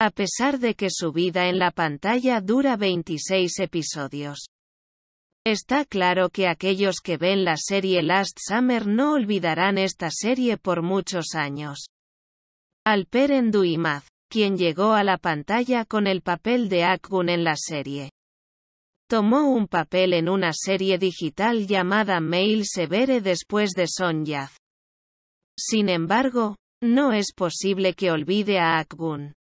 a pesar de que su vida en la pantalla dura 26 episodios. Está claro que aquellos que ven la serie Last Summer no olvidarán esta serie por muchos años. Alper Enduimaz, quien llegó a la pantalla con el papel de Akgun en la serie. Tomó un papel en una serie digital llamada Mail Severe después de Son Yaz. Sin embargo, no es posible que olvide a Akgun.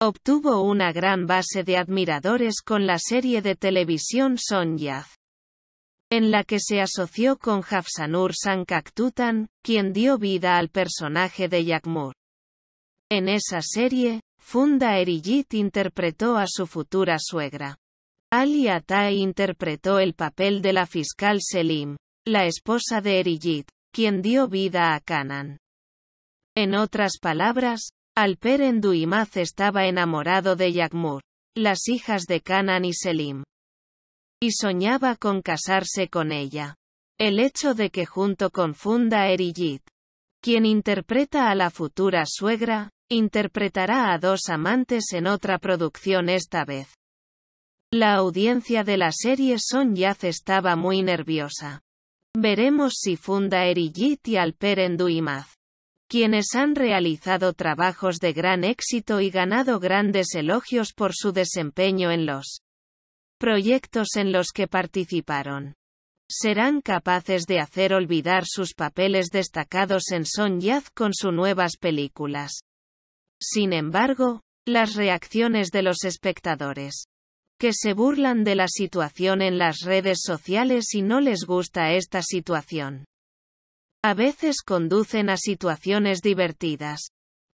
Obtuvo una gran base de admiradores con la serie de televisión Yath. en la que se asoció con Hafsanur Sankaktutan, quien dio vida al personaje de Yakmur. En esa serie, Funda Erigit interpretó a su futura suegra. Ali Atay interpretó el papel de la fiscal Selim, la esposa de Erigit, quien dio vida a Canan. En otras palabras, Alper Enduimaz estaba enamorado de Yagmur, las hijas de Canaan y Selim. Y soñaba con casarse con ella. El hecho de que junto con Funda Erigit, quien interpreta a la futura suegra, interpretará a dos amantes en otra producción esta vez. La audiencia de la serie Son Yaz estaba muy nerviosa. Veremos si Funda Erigit y Alper Enduimaz quienes han realizado trabajos de gran éxito y ganado grandes elogios por su desempeño en los proyectos en los que participaron. Serán capaces de hacer olvidar sus papeles destacados en Son Yaz con sus nuevas películas. Sin embargo, las reacciones de los espectadores que se burlan de la situación en las redes sociales y no les gusta esta situación. A veces conducen a situaciones divertidas.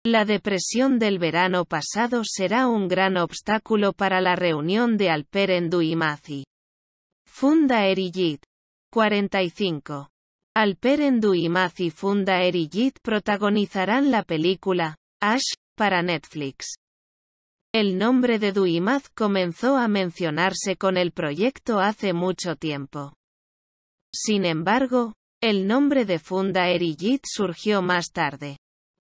La depresión del verano pasado será un gran obstáculo para la reunión de Alper en y Funda Erigit. 45. Alper en Duimazi y Funda Erigit protagonizarán la película, Ash, para Netflix. El nombre de Duimaz comenzó a mencionarse con el proyecto hace mucho tiempo. Sin embargo, el nombre de Funda Erigit surgió más tarde.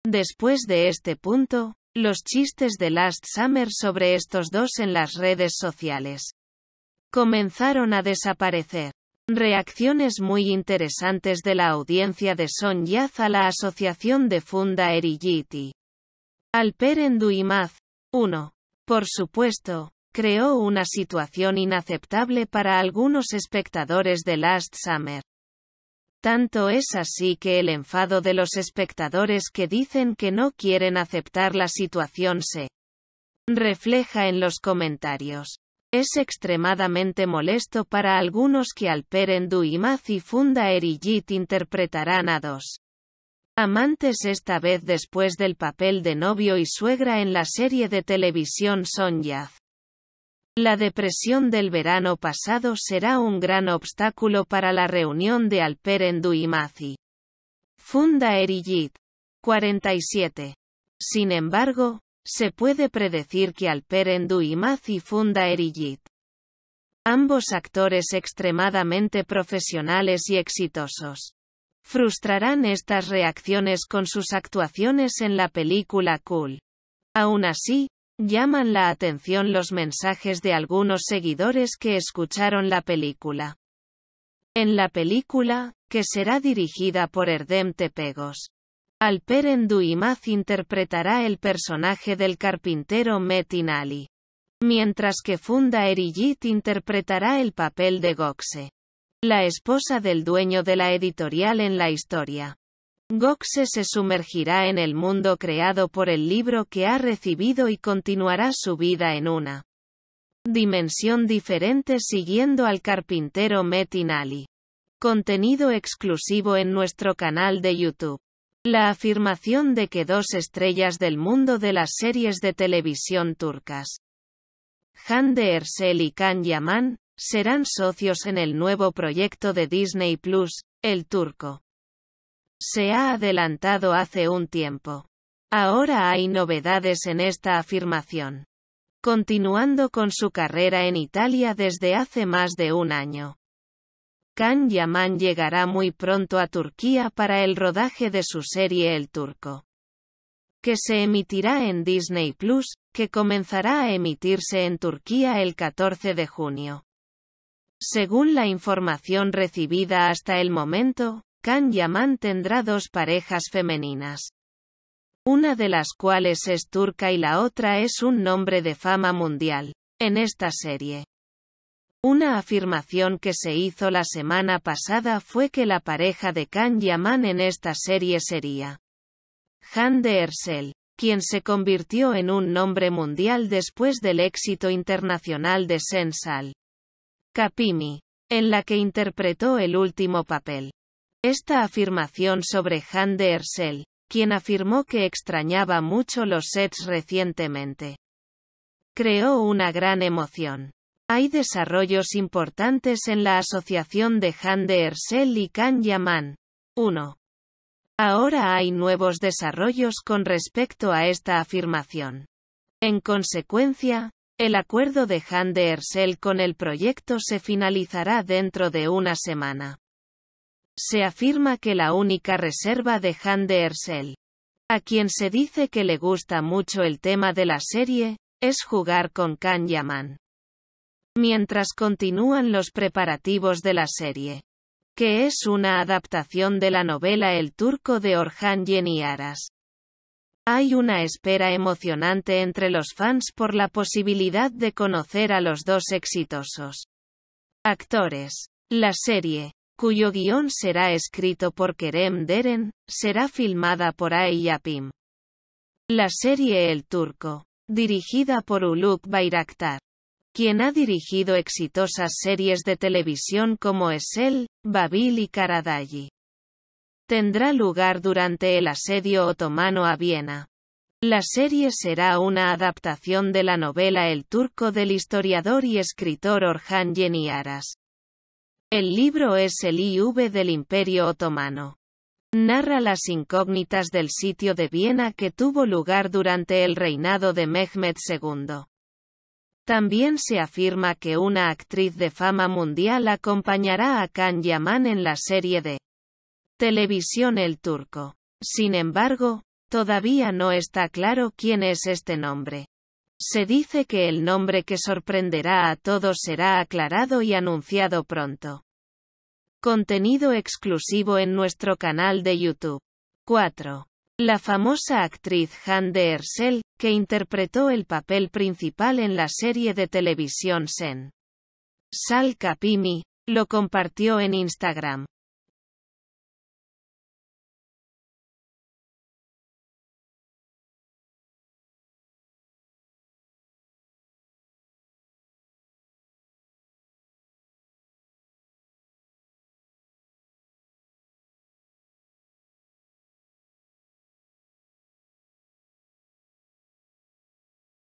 Después de este punto, los chistes de Last Summer sobre estos dos en las redes sociales comenzaron a desaparecer. Reacciones muy interesantes de la audiencia de Son Yaz a la asociación de Funda y Alper Enduimaz. 1. Por supuesto, creó una situación inaceptable para algunos espectadores de Last Summer. Tanto es así que el enfado de los espectadores que dicen que no quieren aceptar la situación se refleja en los comentarios. Es extremadamente molesto para algunos que Alperen Duimaz y Funda Erigit interpretarán a dos amantes esta vez después del papel de novio y suegra en la serie de televisión Sonyaz. La depresión del verano pasado será un gran obstáculo para la reunión de Alper y Duimazi. Funda Erigit. 47. Sin embargo, se puede predecir que Alper y Mazzi funda Erigit. Ambos actores extremadamente profesionales y exitosos. Frustrarán estas reacciones con sus actuaciones en la película Cool. Aún así, Llaman la atención los mensajes de algunos seguidores que escucharon la película. En la película, que será dirigida por Erdem Tepegos, Alperen Duimaz interpretará el personaje del carpintero Metin Ali, mientras que Funda Erigit interpretará el papel de Goxe, la esposa del dueño de la editorial en la historia. Goxe se sumergirá en el mundo creado por el libro que ha recibido y continuará su vida en una dimensión diferente siguiendo al carpintero Metin Ali. Contenido exclusivo en nuestro canal de YouTube. La afirmación de que dos estrellas del mundo de las series de televisión turcas, Hande Ersel y Kan Yaman, serán socios en el nuevo proyecto de Disney Plus, El Turco. Se ha adelantado hace un tiempo. Ahora hay novedades en esta afirmación. Continuando con su carrera en Italia desde hace más de un año. Can Yaman llegará muy pronto a Turquía para el rodaje de su serie El Turco. Que se emitirá en Disney Plus, que comenzará a emitirse en Turquía el 14 de junio. Según la información recibida hasta el momento, Kan Yaman tendrá dos parejas femeninas. Una de las cuales es turca y la otra es un nombre de fama mundial, en esta serie. Una afirmación que se hizo la semana pasada fue que la pareja de Kan Yaman en esta serie sería Han de Ersel, quien se convirtió en un nombre mundial después del éxito internacional de Sensal. Kapimi, en la que interpretó el último papel. Esta afirmación sobre Han de Ersel, quien afirmó que extrañaba mucho los sets recientemente, creó una gran emoción. Hay desarrollos importantes en la asociación de Han de Ersel y Kan Yaman. 1. Ahora hay nuevos desarrollos con respecto a esta afirmación. En consecuencia, el acuerdo de Han de Ersel con el proyecto se finalizará dentro de una semana. Se afirma que la única reserva de Han de Ersel, a quien se dice que le gusta mucho el tema de la serie, es jugar con Kan Yaman. Mientras continúan los preparativos de la serie, que es una adaptación de la novela El turco de Orhan Aras, Hay una espera emocionante entre los fans por la posibilidad de conocer a los dos exitosos actores. La serie, cuyo guión será escrito por Kerem Deren, será filmada por Yapim. La serie El Turco, dirigida por Uluk Bayraktar, quien ha dirigido exitosas series de televisión como Esel, Babil y Karadayi, tendrá lugar durante el asedio otomano a Viena. La serie será una adaptación de la novela El Turco del historiador y escritor Orhan Yeniaras. El libro es el IV del Imperio Otomano. Narra las incógnitas del sitio de Viena que tuvo lugar durante el reinado de Mehmed II. También se afirma que una actriz de fama mundial acompañará a Khan Yaman en la serie de televisión El Turco. Sin embargo, todavía no está claro quién es este nombre. Se dice que el nombre que sorprenderá a todos será aclarado y anunciado pronto. Contenido exclusivo en nuestro canal de YouTube. 4. La famosa actriz Han de Ersel, que interpretó el papel principal en la serie de televisión Sen. Sal Capimi lo compartió en Instagram.